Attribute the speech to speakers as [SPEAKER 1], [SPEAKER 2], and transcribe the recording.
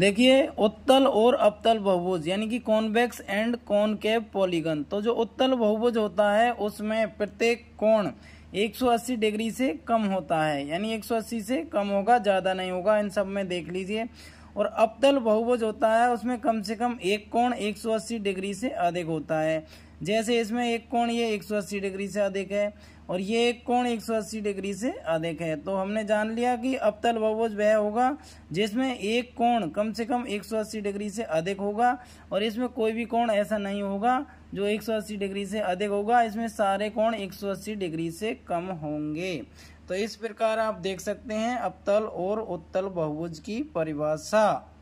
[SPEAKER 1] देखिए उत्तल और अपतल बहुभुज यानी कि कॉन्वेक्स एंड कैप पॉलीगन तो जो उत्तल बहुभुज होता है उसमें प्रत्येक कोण 180 डिग्री से कम होता है यानी 180 से कम होगा ज़्यादा नहीं होगा इन सब में देख लीजिए और अपतल बहुभुज होता है उसमें कम से कम एक कोण 180 डिग्री से अधिक होता है जैसे इसमें एक कोण ये 180 डिग्री से अधिक है और ये एक कोण 180 डिग्री से अधिक है तो हमने जान लिया कि अपतल बहुभुज वह होगा जिसमें एक कोण कम से कम 180 डिग्री से अधिक होगा और इसमें कोई भी कोण ऐसा नहीं होगा जो 180 डिग्री से अधिक होगा इसमें सारे कोण 180 डिग्री से कम होंगे तो इस प्रकार आप देख सकते हैं अपतल और उत्तल बहुभुज की परिभाषा